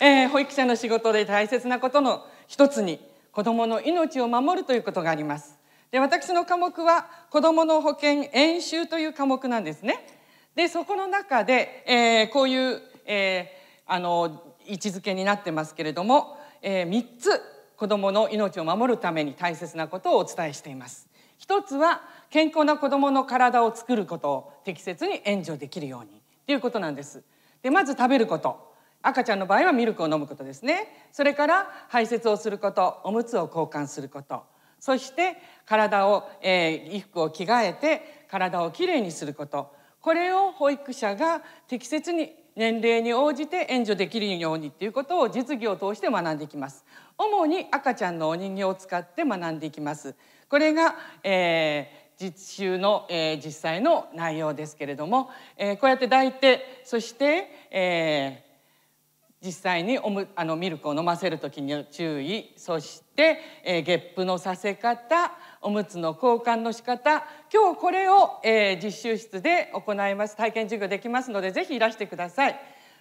えー、保育者の仕事で大切なことの一つに子どもの命を守るということがありますで私の科目は子どもの保険演習という科目なんですねでそこの中で、えー、こういう、えー、あの位置づけになってますけれども、えー、3つ子どもの命を守るために大切なことをお伝えしています一つは健康な子どもの体を作ることを適切に援助できるようにということなんですでまず食べること赤ちゃんの場合はミルクを飲むことですねそれから排泄をすることおむつを交換することそして体を、えー、衣服を着替えて体をきれいにすることこれを保育者が適切に年齢に応じて援助できるようにということを実技を通して学んでいきます主に赤ちゃんのお人形を使って学んでいきますこれが、えー実習の、えー、実際の内容ですけれども、えー、こうやって抱いてそして、えー、実際におむあのミルクを飲ませる時に注意そして、えー、ゲップのさせ方おむつの交換の仕方今日これを、えー、実習室で行います体験授業できますのでぜひいらしてください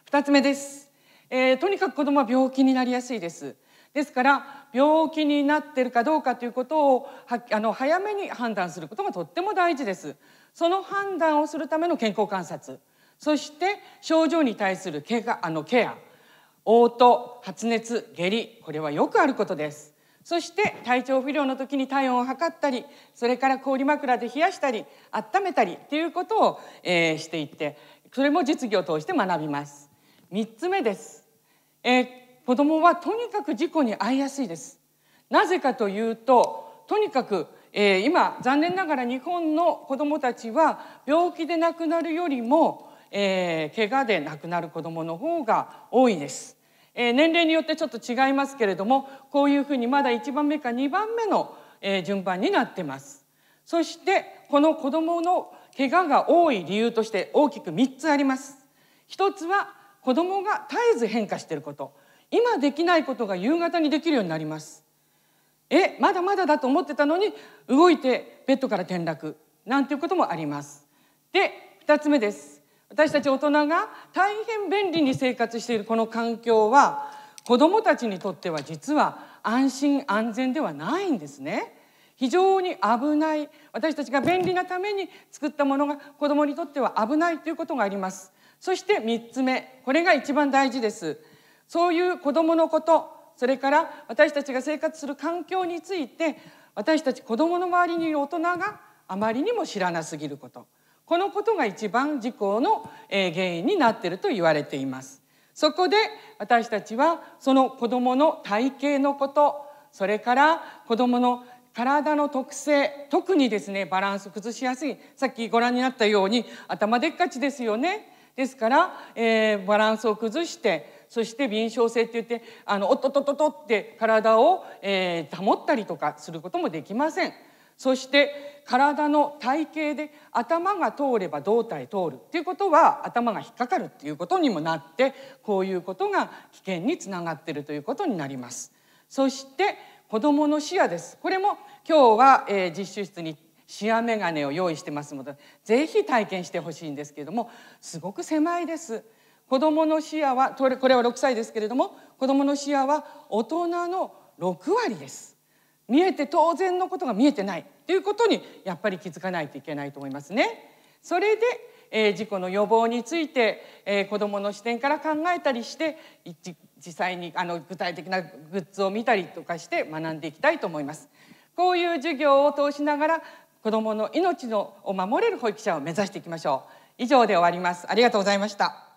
2つ目です、えー、とにかく子どもは病気になりやすいですですから病気になってるかどうかということをはあの早めに判断することがとっても大事ですその判断をするための健康観察そして症状に対するケアあのケア嘔吐発熱下痢これはよくあることですそして体調不良の時に体温を測ったりそれから氷枕で冷やしたり温めたりっていうことを、えー、していってそれも実技を通して学びます3つ目です、えー、子どもはとにかく事故に遭いやすいですなぜかというととにかく、えー、今残念ながら日本の子どもたちは病気で亡くなるよりも、えー、怪我で亡くなる子どもの方が多いですえ年齢によってちょっと違いますけれどもこういうふうにまだ1番目か2番目の、え順番になってます。そしてこの子どもの怪我が多い理由として大きく3つあります。1つは子どもが絶えず変化していること今できないことが夕方にできるようになります。えまだまだだと思ってたのに動いてベッドから転落なんていうこともあります。で2つ目です私たち大人が大変便利に生活しているこの環境は子どもたちにとっては実は安心安全ではないんですね。非常に危ない私たちが便利なために作ったものが子どもにとっては危ないということがあります。そして3つ目これが一番大事です。そういう子どものことそれから私たちが生活する環境について私たち子どもの周りにいる大人があまりにも知らなすぎること。このことが一番事故の原因になっていると言われていますそこで私たちはその子どもの体型のことそれから子どもの体の特性特にですねバランス崩しやすいさっきご覧になったように頭でっかちですよねですから、えー、バランスを崩してそして敏捷性って言ってあのおっとっとっとっとって体を、えー、保ったりとかすることもできません。そして体の体型で頭が通れば胴体通るっていうことは頭が引っかかるっていうことにもなってこういうことが危険につながっているということになります。そして子どの視野ですこれも今日は、えー、実習室に視野眼鏡を用意してますので是非体験してほしいんですけれどもすごく狭いです。子どの視野はこれは6歳ですけれども子どの視野は大人の6割です。見えて当然のことが見えてないということにやっぱり気づかないといけないと思いますね。それで、えー、事故の予防について、えー、子どもの視点から考えたりして実際にあの具体的なグッズを見たりとかして学んでいきたいと思います。こういう授業を通しながら子どもの命のを守れる保育者を目指していきましょう。以上で終わります。ありがとうございました。